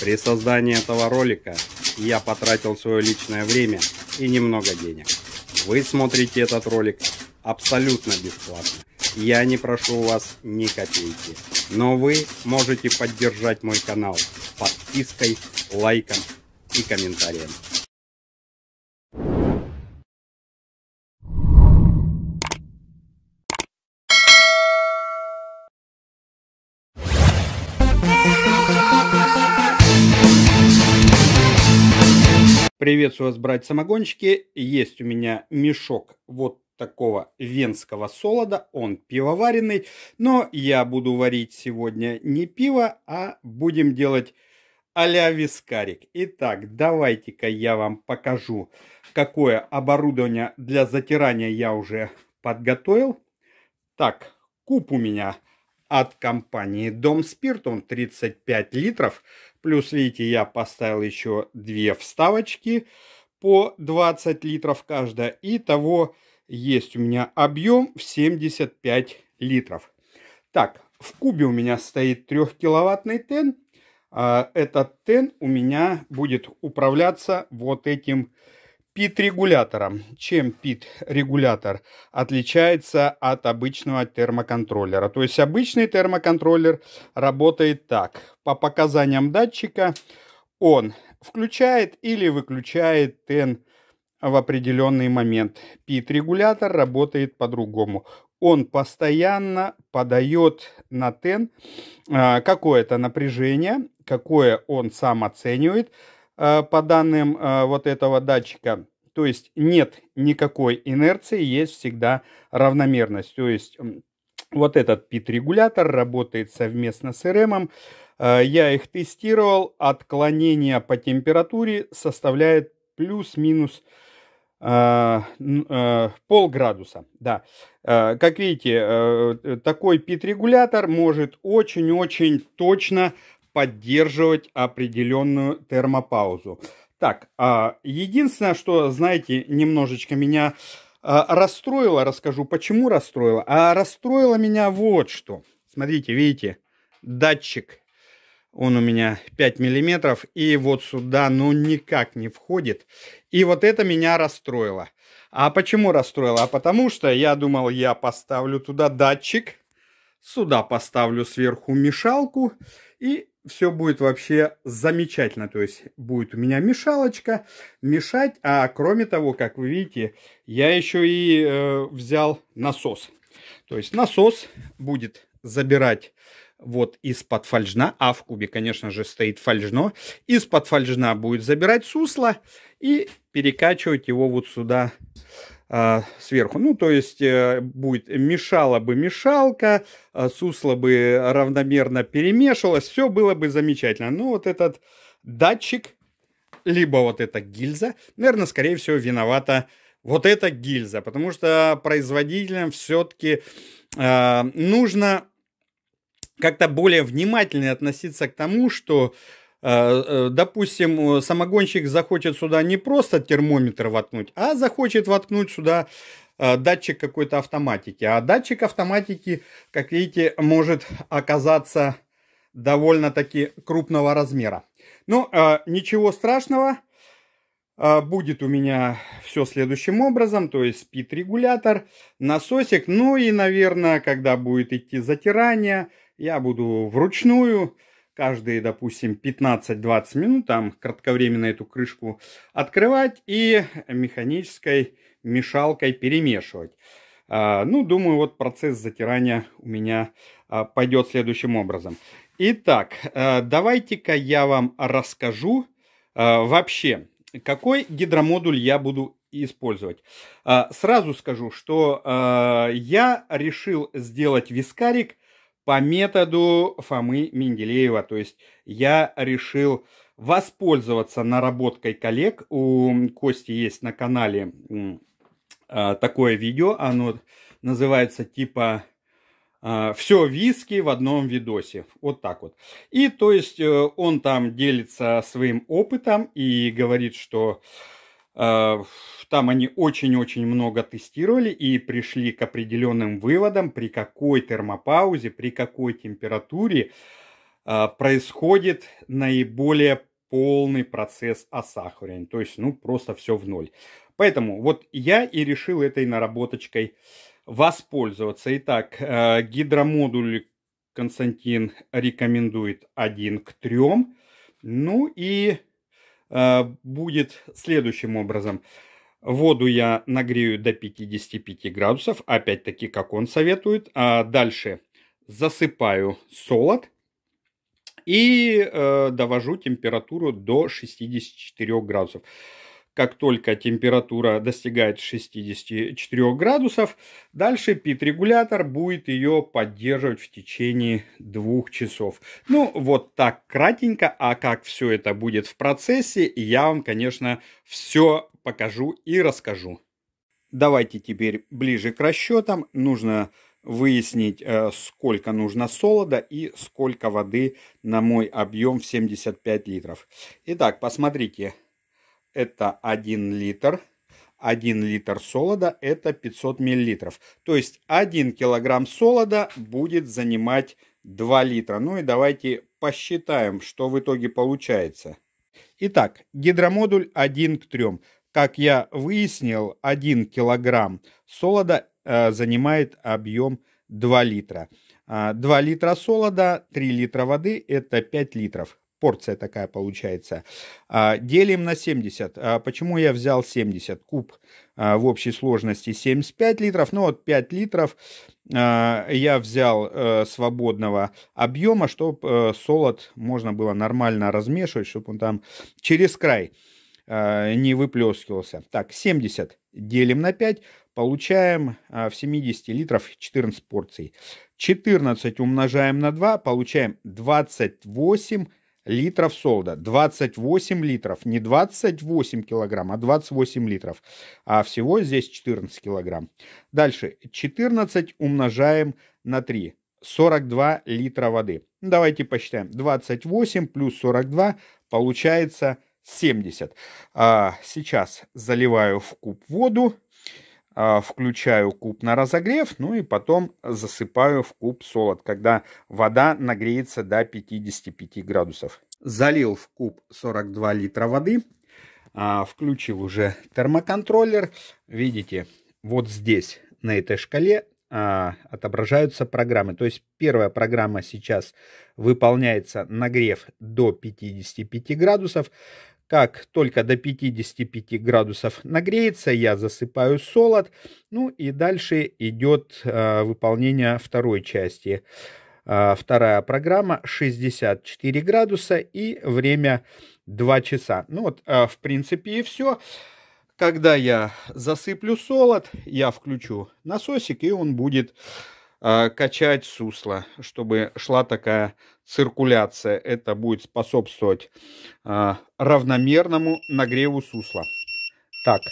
При создании этого ролика я потратил свое личное время и немного денег. Вы смотрите этот ролик абсолютно бесплатно. Я не прошу у вас ни копейки. Но вы можете поддержать мой канал подпиской, лайком и комментарием. Приветствую вас, братья-самогонщики. Есть у меня мешок вот такого венского солода. Он пивоваренный. Но я буду варить сегодня не пиво, а будем делать а-ля вискарик. Итак, давайте-ка я вам покажу, какое оборудование для затирания я уже подготовил. Так, куб у меня от компании Дом Спирт. Он 35 литров. Плюс, видите, я поставил еще две вставочки по 20 литров каждая. и того есть у меня объем в 75 литров. Так, в кубе у меня стоит 3-киловаттный тен. А, этот тен у меня будет управляться вот этим Пит-регулятора. Чем пит-регулятор отличается от обычного термоконтроллера? То есть обычный термоконтроллер работает так. По показаниям датчика он включает или выключает ТЭН в определенный момент. Пит-регулятор работает по-другому. Он постоянно подает на ТЭН а, какое-то напряжение, какое он сам оценивает, Э, по данным э, вот этого датчика. То есть нет никакой инерции, есть всегда равномерность. То есть вот этот пит-регулятор работает совместно с РМом. Э, я их тестировал. Отклонение по температуре составляет плюс-минус полградуса. Да. Как видите, такой пит-регулятор может очень-очень точно поддерживать определенную термопаузу. Так, а, единственное, что, знаете, немножечко меня а, расстроило, расскажу, почему расстроило. А расстроило меня вот что. Смотрите, видите, датчик, он у меня 5 миллиметров, и вот сюда, ну, никак не входит. И вот это меня расстроило. А почему расстроило? А потому что я думал, я поставлю туда датчик, сюда поставлю сверху мешалку, и все будет вообще замечательно. То есть будет у меня мешалочка мешать. А кроме того, как вы видите, я еще и э, взял насос. То есть насос будет забирать вот из-под фольжна, а в кубе, конечно же, стоит фольжно, из-под фольжна будет забирать сусло и перекачивать его вот сюда а, сверху. Ну, то есть э, будет мешала бы мешалка, э, сусло бы равномерно перемешивалось, все было бы замечательно. Но ну, вот этот датчик, либо вот эта гильза, наверное, скорее всего, виновата вот эта гильза, потому что производителям все-таки э, а, нужно как-то более внимательно относиться к тому, что Э, э, допустим, э, самогонщик захочет сюда не просто термометр воткнуть, а захочет воткнуть сюда датчик какой-то автоматики. А датчик автоматики, как видите, может оказаться довольно-таки крупного размера. Ну, ничего страшного. Будет у меня все следующим образом, то есть спид-регулятор, насосик, ну и, наверное, когда будет идти затирание, я буду вручную каждые, допустим, 15-20 минут, там, кратковременно эту крышку открывать и механической мешалкой перемешивать. А, ну, думаю, вот процесс затирания у меня а, пойдет следующим образом. Итак, а, давайте-ка я вам расскажу вообще, какой гидромодуль я буду использовать. Сразу скажу, что я решил сделать вискарик по методу Фомы Менделеева. То есть я решил воспользоваться наработкой коллег. У Кости есть на канале а, такое видео, оно называется типа а, все виски в одном видосе. Вот так вот. И то есть э, он там делится своим опытом и говорит, что а, там они очень-очень много тестировали и пришли к определенным выводам, при какой термопаузе, при какой температуре э, происходит наиболее полный процесс осахаривания. То есть, ну, просто все в ноль. Поэтому вот я и решил этой наработочкой воспользоваться. Итак, э, гидромодуль Константин рекомендует 1 к 3. Ну и э, будет следующим образом. Воду я нагрею до 55 градусов, опять-таки, как он советует. А дальше засыпаю солод и э, довожу температуру до 64 градусов. Как только температура достигает 64 градусов, дальше пит-регулятор будет ее поддерживать в течение двух часов. Ну, вот так кратенько, а как все это будет в процессе, я вам, конечно, все покажу и расскажу. Давайте теперь ближе к расчетам. Нужно выяснить, э, сколько нужно солода и сколько воды на мой объем в 75 литров. Итак, посмотрите. Это 1 литр. 1 литр солода это 500 миллилитров. То есть 1 килограмм солода будет занимать 2 литра. Ну и давайте посчитаем, что в итоге получается. Итак, гидромодуль 1 к 3. Как я выяснил, 1 килограмм солода э, занимает объем 2 литра. 2 а, литра солода, 3 литра воды – это 5 литров. Порция такая получается. А, делим на 70. А, почему я взял 70? Куб в общей сложности 75 литров. Ну вот 5 литров я взял э, свободного объема, чтобы э, солод можно было нормально размешивать, чтобы он там через край – Э, не выплескивался. Так, 70 делим на 5, получаем э, в 70 литров 14 порций. 14 умножаем на 2, получаем 28 литров солда. 28 литров, не 28 килограмм, а 28 литров. А всего здесь 14 килограмм. Дальше 14 умножаем на 3. 42 литра воды. Давайте посчитаем. 28 плюс 42 получается 70. А сейчас заливаю в куб воду, а, включаю куб на разогрев, ну и потом засыпаю в куб солод, когда вода нагреется до 55 градусов. Залил в куб 42 литра воды, а, включил уже термоконтроллер. Видите, вот здесь на этой шкале а, отображаются программы. То есть первая программа сейчас выполняется нагрев до 55 градусов. Как только до 55 градусов нагреется, я засыпаю солод. Ну и дальше идет э, выполнение второй части. Э, вторая программа 64 градуса и время 2 часа. Ну вот, э, в принципе, и все. Когда я засыплю солод, я включу насосик, и он будет а, качать сусло, чтобы шла такая циркуляция. Это будет способствовать а, равномерному нагреву сусла. Так,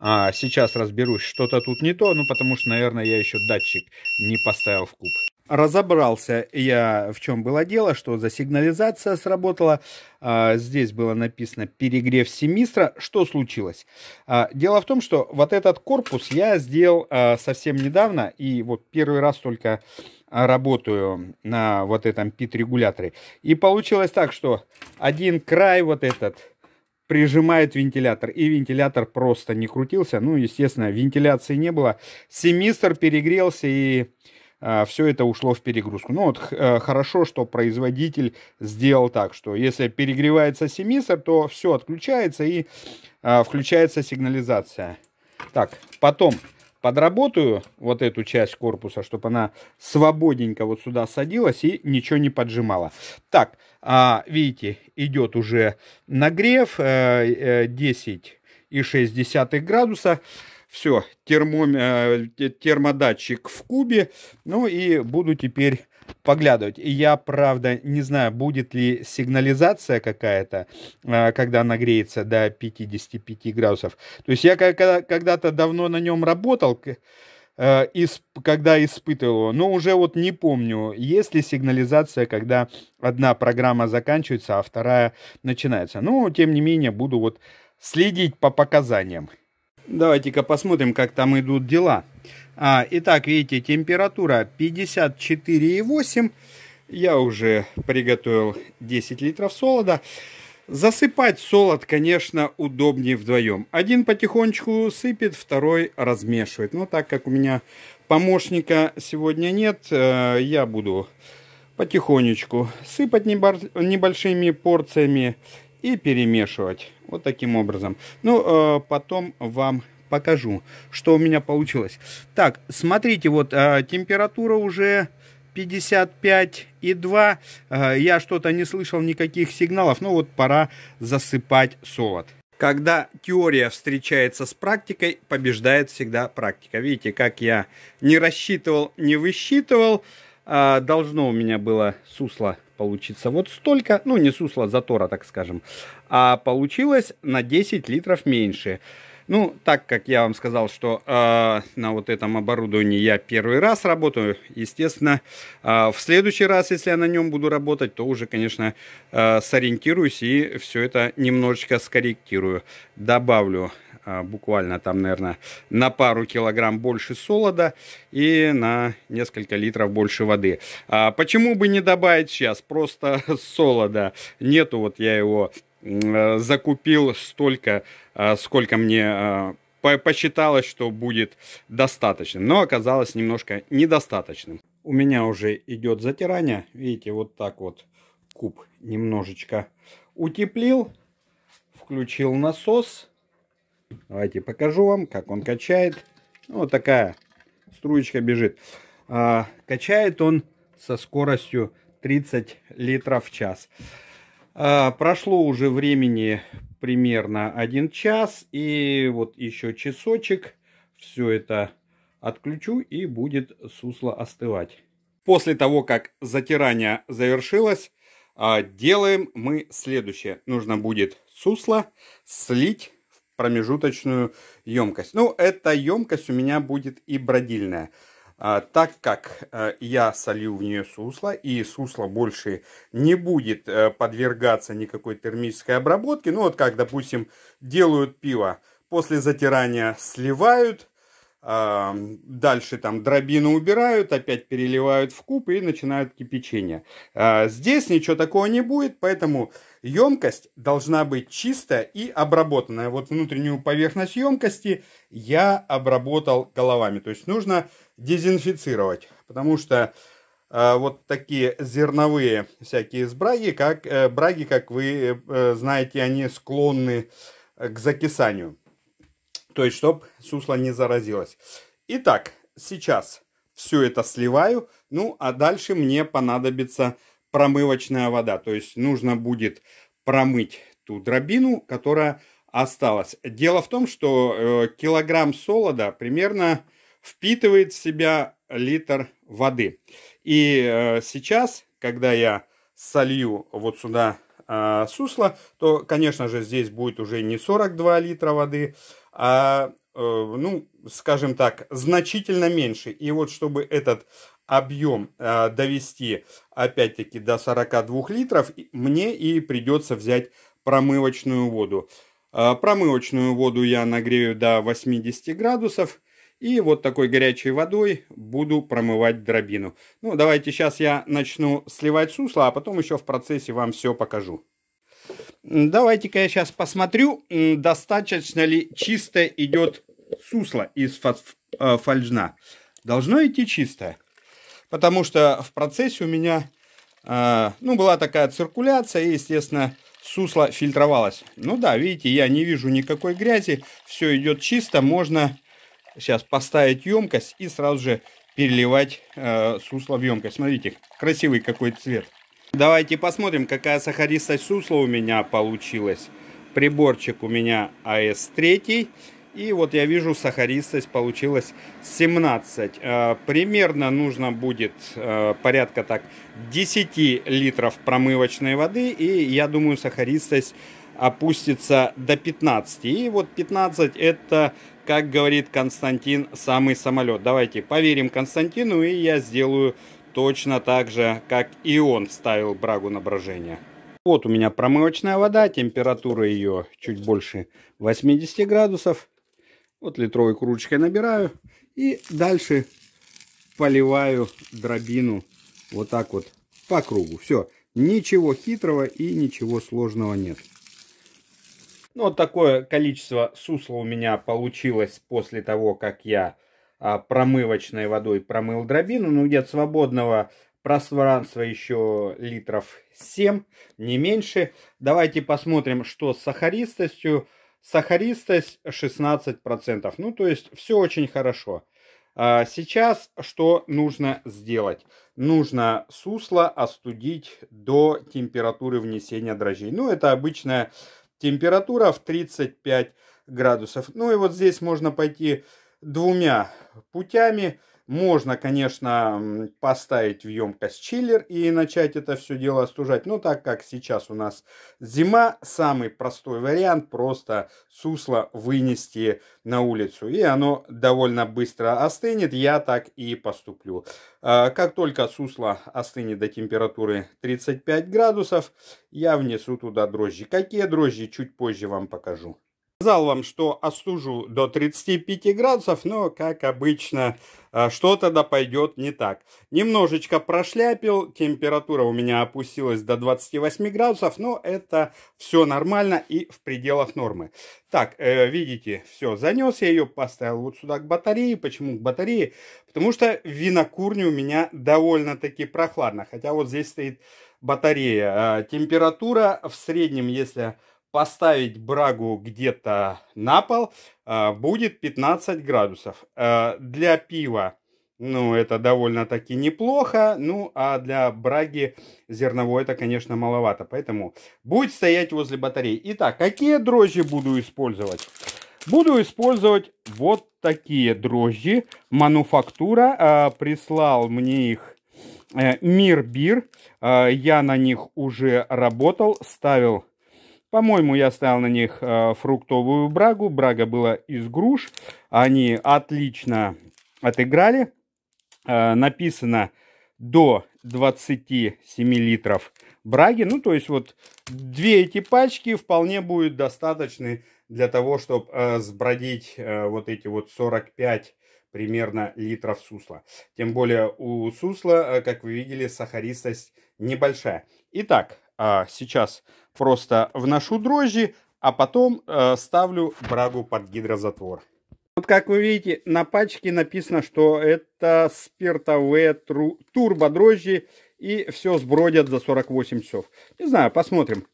а, сейчас разберусь, что-то тут не то, ну потому что, наверное, я еще датчик не поставил в куб разобрался я, в чем было дело, что за сигнализация сработала. А, здесь было написано перегрев семистра. Что случилось? А, дело в том, что вот этот корпус я сделал а, совсем недавно. И вот первый раз только работаю на вот этом пит-регуляторе. И получилось так, что один край вот этот прижимает вентилятор. И вентилятор просто не крутился. Ну, естественно, вентиляции не было. Семистр перегрелся и а, все это ушло в перегрузку. Ну вот э, хорошо, что производитель сделал так, что если перегревается семисор, то все отключается и а, включается сигнализация. Так, потом подработаю вот эту часть корпуса, чтобы она свободненько вот сюда садилась и ничего не поджимала. Так, а, видите, идет уже нагрев 10,6 э, э, градуса все, термом, э, термодатчик в кубе. Ну и буду теперь поглядывать. Я, правда, не знаю, будет ли сигнализация какая-то, э, когда нагреется до 55 градусов. То есть я когда-то давно на нем работал, э, из, когда испытывал его, но уже вот не помню, есть ли сигнализация, когда одна программа заканчивается, а вторая начинается. Но, ну, тем не менее, буду вот следить по показаниям. Давайте-ка посмотрим, как там идут дела. А, итак, видите, температура 54,8. Я уже приготовил 10 литров солода. Засыпать солод, конечно, удобнее вдвоем. Один потихонечку сыпет, второй размешивает. Но так как у меня помощника сегодня нет, э, я буду потихонечку сыпать небольшими порциями и перемешивать. Вот таким образом. Ну, э, потом вам покажу, что у меня получилось. Так, смотрите, вот э, температура уже 55 и 2. Э, я что-то не слышал никаких сигналов. Ну вот пора засыпать солод. Когда теория встречается с практикой, побеждает всегда практика. Видите, как я не рассчитывал, не высчитывал. А, должно у меня было сусло получиться вот столько. Ну, не сусло, затора, так скажем. А получилось на 10 литров меньше. Ну, так как я вам сказал, что э, на вот этом оборудовании я первый раз работаю, естественно, э, в следующий раз, если я на нем буду работать, то уже, конечно, э, сориентируюсь и все это немножечко скорректирую. Добавлю а, буквально там, наверное, на пару килограмм больше солода и на несколько литров больше воды. А Почему бы не добавить сейчас? Просто солода нету, вот я его а, закупил столько, а, сколько мне посчиталось, что будет достаточно но оказалось немножко недостаточным. У меня уже идет затирание, видите, вот так вот куб немножечко утеплил, включил насос Давайте покажу вам, как он качает. Ну, вот такая струечка бежит. А, качает он со скоростью 30 литров в час. А, прошло уже времени примерно 1 час. И вот еще часочек. Все это отключу и будет сусло остывать. После того, как затирание завершилось, а, делаем мы следующее. Нужно будет сусло слить промежуточную емкость. Ну, эта емкость у меня будет и бродильная. А, так как э, я солью в нее сусло, и сусло больше не будет э, подвергаться никакой термической обработке. Ну, вот как, допустим, делают пиво. После затирания сливают, Дальше там дробину убирают, опять переливают в куб и начинают кипячение. А, здесь ничего такого не будет, поэтому емкость должна быть чистая и обработанная. Вот внутреннюю поверхность емкости я обработал головами. То есть нужно дезинфицировать, потому что а, вот такие зерновые всякие браги, как, э, браги, как вы э, э, знаете, они склонны к закисанию. То есть, чтобы сусло не заразилось. Итак, сейчас все это сливаю. Ну, а дальше мне понадобится промывочная вода. То есть, нужно будет промыть ту дробину, которая осталась. Дело в том, что э, килограмм солода примерно впитывает в себя литр воды. И э, сейчас, когда я солью вот сюда э, сусло, то, конечно же, здесь будет уже не 42 литра воды, а, э, ну, скажем так, значительно меньше. И вот чтобы этот объем а, довести, опять-таки, до 42 литров, мне и придется взять промывочную воду. А, промывочную воду я нагрею до 80 градусов. И вот такой горячей водой буду промывать дробину. Ну, давайте сейчас я начну сливать сусло, а потом еще в процессе вам все покажу. Давайте-ка я сейчас посмотрю, достаточно ли чисто идет сусло из э, фольжна. Должно идти чистое, потому что в процессе у меня э, ну, была такая циркуляция, и, естественно, сусло фильтровалось. Ну да, видите, я не вижу никакой грязи, все идет чисто, можно сейчас поставить емкость и сразу же переливать э, сусло в емкость. Смотрите, красивый какой цвет. Давайте посмотрим, какая сахаристость сусла у меня получилась. Приборчик у меня АС-3. И вот я вижу, сахаристость получилась 17. Э, примерно нужно будет э, порядка так 10 литров промывочной воды. И я думаю, сахаристость опустится до 15. И вот 15 это, как говорит Константин, самый самолет. Давайте поверим Константину, и я сделаю точно так же, как и он ставил брагу на брожение. Вот у меня промывочная вода, температура ее чуть больше 80 градусов. Вот литровой кружечкой набираю и дальше поливаю дробину вот так вот по кругу. Все, ничего хитрого и ничего сложного нет. Ну, вот такое количество сусла у меня получилось после того, как я а, промывочной водой промыл дробину, ну где-то свободного пространства еще литров 7, не меньше. Давайте посмотрим, что с сахаристостью. Сахаристость 16%, ну то есть все очень хорошо. А, сейчас что нужно сделать? Нужно сусло остудить до температуры внесения дрожжей. Ну, это обычная температура в 35 градусов. Ну и вот здесь можно пойти двумя путями. Можно, конечно, поставить в емкость чиллер и начать это все дело остужать. Но ну, так как сейчас у нас зима, самый простой вариант просто сусло вынести на улицу. И оно довольно быстро остынет. Я так и поступлю. А, как только сусло остынет до температуры 35 градусов, я внесу туда дрожжи. Какие дрожжи, чуть позже вам покажу. Сказал вам, что остужу до 35 градусов, но, как обычно, э, что-то да пойдет не так. Немножечко прошляпил, температура у меня опустилась до 28 градусов, но это все нормально и в пределах нормы. Так, э, видите, все, занес я ее, поставил вот сюда к батарее. Почему к батарее? Потому что в у меня довольно-таки прохладно, хотя вот здесь стоит батарея. Э, температура в среднем, если поставить брагу где-то на пол, а, будет 15 градусов. А, для пива, ну, это довольно-таки неплохо, ну, а для браги зерновой это, конечно, маловато, поэтому будет стоять возле батареи. Итак, какие дрожжи буду использовать? Буду использовать вот такие дрожжи. Мануфактура а, прислал мне их э, Мир Бир. я на них уже работал, ставил по-моему, я ставил на них э, фруктовую брагу. Брага была из груш. Они отлично отыграли. Э, написано до 27 литров браги. Ну, то есть вот две эти пачки вполне будет достаточны для того, чтобы э, сбродить вот эти вот 45 примерно литров сусла. Тем более у сусла, как вы видели, сахаристость небольшая. Итак, а, сейчас просто вношу дрожжи, а потом а, ставлю брагу под гидрозатвор. Вот как вы видите, на пачке написано, что это спиртовые тру турбодрожжи и все сбродят за 48 часов. Не знаю, посмотрим,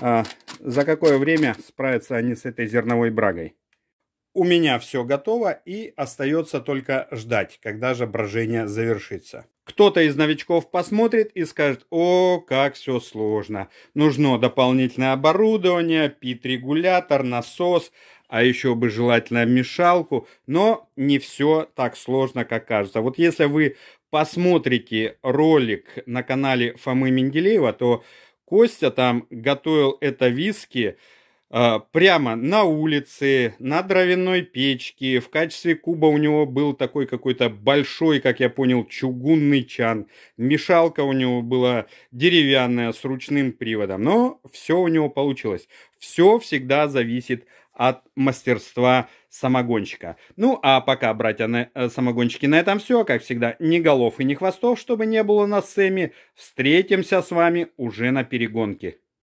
а, за какое время справятся они с этой зерновой брагой. У меня все готово и остается только ждать, когда же брожение завершится. Кто-то из новичков посмотрит и скажет, о, как все сложно. Нужно дополнительное оборудование, пит-регулятор, насос, а еще бы желательно мешалку, но не все так сложно, как кажется. Вот если вы посмотрите ролик на канале Фомы Менделеева, то Костя там готовил это виски, а, прямо на улице, на дровяной печке. В качестве куба у него был такой какой-то большой, как я понял, чугунный чан. Мешалка у него была деревянная с ручным приводом. Но все у него получилось. Все всегда зависит от мастерства самогонщика. Ну, а пока, братья на, э, самогонщики, на этом все. Как всегда, ни голов и ни хвостов, чтобы не было на Сэме. Встретимся с вами уже на перегонке.